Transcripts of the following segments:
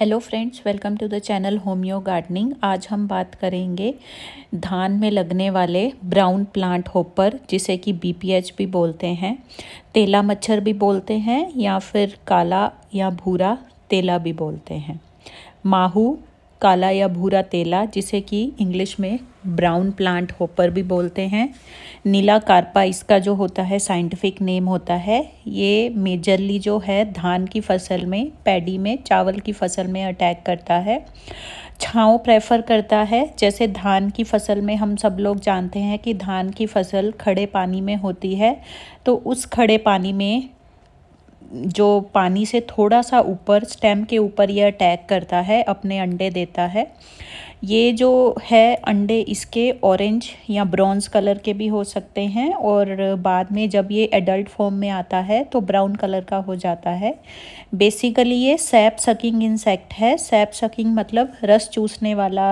hello friends welcome to the channel homeo gardening आज हम बात करेंगे धान में लगने वाले ब्राउन प्लांट होपर जिसे कि बीपीएच भी बोलते हैं तेला मच्छर भी बोलते हैं या फिर काला या भूरा तेला भी बोलते हैं माहू काला या भूरा तेला जिसे कि इंग्लिश में ब्राउन प्लांट होपर भी बोलते हैं नीला कारपा इसका जो होता है साइंटिफिक नेम होता है ये मेजरली जो है धान की फसल में पैडी में चावल की फसल में अटैक करता है छाँव प्रेफर करता है जैसे धान की फसल में हम सब लोग जानते हैं कि धान की फसल खड़े पानी में होती है तो उस खड़े पानी में जो पानी से थोड़ा सा ऊपर स्टेम के ऊपर ये अटैक करता है अपने अंडे देता है ये जो है अंडे इसके ऑरेंज या ब्राउन्स कलर के भी हो सकते हैं और बाद में जब ये एडल्ट फॉर्म में आता है तो ब्राउन कलर का हो जाता है बेसिकली ये सैप सकिंग इंसेक्ट है सैप सकिंग मतलब रस चूसने वाला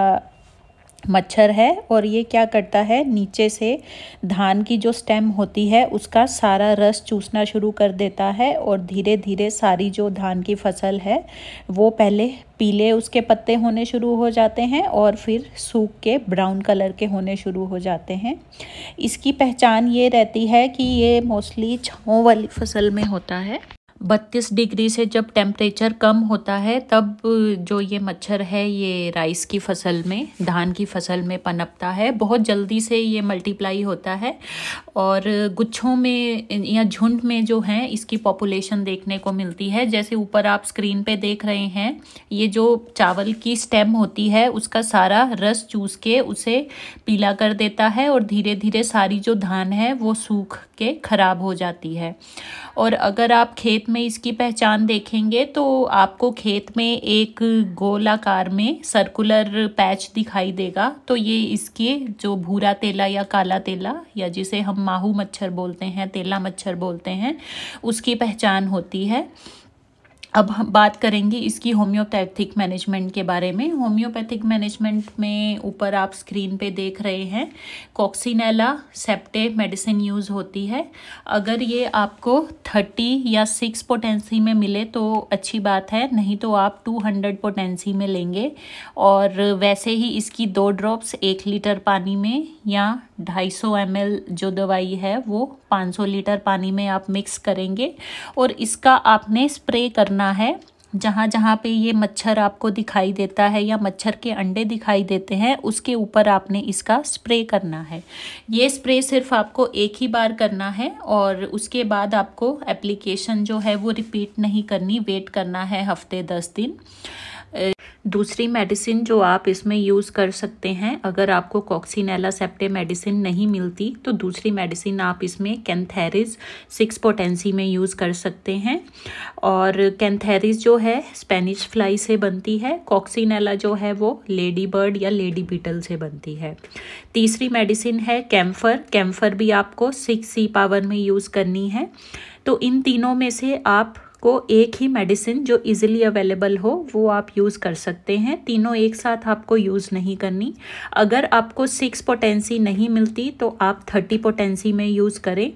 मच्छर है और ये क्या करता है नीचे से धान की जो स्टेम होती है उसका सारा रस चूसना शुरू कर देता है और धीरे धीरे सारी जो धान की फसल है वो पहले पीले उसके पत्ते होने शुरू हो जाते हैं और फिर सूख के ब्राउन कलर के होने शुरू हो जाते हैं इसकी पहचान ये रहती है कि ये मोस्टली छाँव वाली फसल में होता है बत्तीस डिग्री से जब टेम्परेचर कम होता है तब जो ये मच्छर है ये राइस की फसल में धान की फसल में पनपता है बहुत जल्दी से ये मल्टीप्लाई होता है और गुच्छों में या झुंड में जो है इसकी पॉपुलेशन देखने को मिलती है जैसे ऊपर आप स्क्रीन पे देख रहे हैं ये जो चावल की स्टेम होती है उसका सारा रस चूस के उसे पीला कर देता है और धीरे धीरे सारी जो धान है वो सूख के ख़राब हो जाती है और अगर आप खेत में में इसकी पहचान देखेंगे तो आपको खेत में एक गोलाकार में सर्कुलर पैच दिखाई देगा तो ये इसके जो भूरा तेला या काला तेला या जिसे हम माहू मच्छर बोलते हैं तेला मच्छर बोलते हैं उसकी पहचान होती है अब हम बात करेंगे इसकी होम्योपैथिक मैनेजमेंट के बारे में होम्योपैथिक मैनेजमेंट में ऊपर आप स्क्रीन पे देख रहे हैं कॉक्सिनेला सेप्टे मेडिसिन यूज़ होती है अगर ये आपको थर्टी या सिक्स पोटेंसी में मिले तो अच्छी बात है नहीं तो आप टू हंड्रेड पोटेंसी में लेंगे और वैसे ही इसकी दो ड्रॉप्स एक लीटर पानी में या ढाई सौ एम जो दवाई है वो पाँच सौ लीटर पानी में आप मिक्स करेंगे और इसका आपने स्प्रे करना करना है जहाँ जहाँ पे ये मच्छर आपको दिखाई देता है या मच्छर के अंडे दिखाई देते हैं उसके ऊपर आपने इसका स्प्रे करना है ये स्प्रे सिर्फ आपको एक ही बार करना है और उसके बाद आपको एप्लीकेशन जो है वो रिपीट नहीं करनी वेट करना है हफ्ते दस दिन दूसरी मेडिसिन जो आप इसमें यूज़ कर सकते हैं अगर आपको कॉक्सीनेला सेप्टे मेडिसिन नहीं मिलती तो दूसरी मेडिसिन आप इसमें कैंथेरिस सिक्स पोटेंसी में यूज़ कर सकते हैं और कैंथेरिस जो है स्पेनिश फ्लाई से बनती है कॉक्सीनेला जो है वो लेडी बर्ड या लेडी बीटल से बनती है तीसरी मेडिसिन है कैम्फर कैम्फर भी आपको सिक्स सी पावर में यूज़ करनी है तो इन तीनों में से आप को एक ही मेडिसिन जो इजीली अवेलेबल हो वो आप यूज़ कर सकते हैं तीनों एक साथ आपको यूज़ नहीं करनी अगर आपको सिक्स पोटेंसी नहीं मिलती तो आप थर्टी पोटेंसी में यूज़ करें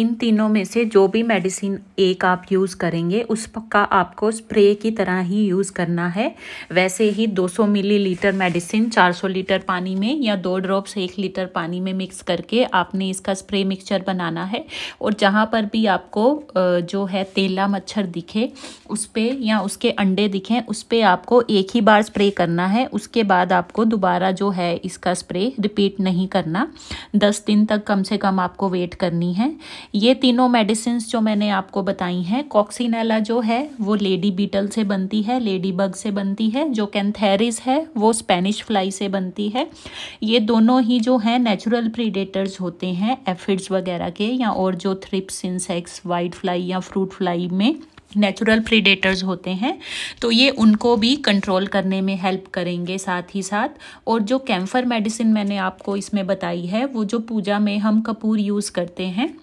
इन तीनों में से जो भी मेडिसिन एक आप यूज़ करेंगे उस का आपको स्प्रे की तरह ही यूज़ करना है वैसे ही 200 मिलीलीटर मेडिसिन 400 लीटर पानी में या दो ड्रॉप्स एक लीटर पानी में मिक्स करके आपने इसका स्प्रे मिक्सचर बनाना है और जहाँ पर भी आपको जो है तेला मच्छर दिखे उस पर या उसके अंडे दिखें उस पर आपको एक ही बार स्प्रे करना है उसके बाद आपको दोबारा जो है इसका स्प्रे रिपीट नहीं करना दस दिन तक कम से कम आपको वेट करनी है ये तीनों मेडिसिन जो मैंने आपको बताई हैं कॉक्सीनेला जो है वो लेडी बीटल से बनती है लेडी बग से बनती है जो कैंथेरिस है वो स्पेनिश फ्लाई से बनती है ये दोनों ही जो हैं नेचुरल प्रीडेटर्स होते हैं एफिड्स वगैरह के या और जो थ्रिप्स इंसेक्ट्स वाइट फ्लाई या फ्रूट फ्लाई में नेचुरल प्रीडेटर्स होते हैं तो ये उनको भी कंट्रोल करने में हेल्प करेंगे साथ ही साथ और जो कैंफर मेडिसिन मैंने आपको इसमें बताई है वो जो पूजा में हम कपूर यूज़ करते हैं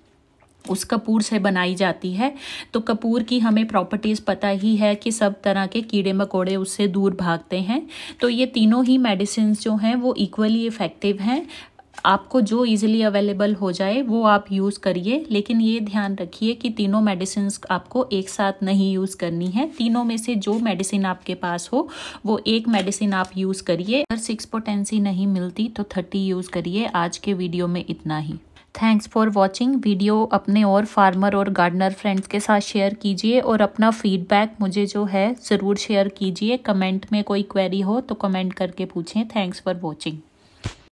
उस कपूर से बनाई जाती है तो कपूर की हमें प्रॉपर्टीज़ पता ही है कि सब तरह के कीड़े मकोड़े उससे दूर भागते हैं तो ये तीनों ही मेडिसिन जो हैं वो इक्वली इफ़ेक्टिव हैं आपको जो इजीली अवेलेबल हो जाए वो आप यूज़ करिए लेकिन ये ध्यान रखिए कि तीनों मेडिसिन आपको एक साथ नहीं यूज़ करनी है तीनों में से जो मेडिसिन आपके पास हो वो एक मेडिसिन आप यूज़ करिए अगर सिक्स पोटेंसी नहीं मिलती तो थर्टी यूज़ करिए आज के वीडियो में इतना ही थैंक्स फॉर वॉचिंग वीडियो अपने और फार्मर और गार्डनर फ्रेंड्स के साथ शेयर कीजिए और अपना फीडबैक मुझे जो है ज़रूर शेयर कीजिए कमेंट में कोई क्वेरी हो तो कमेंट करके पूछें थैंक्स फॉर वॉचिंग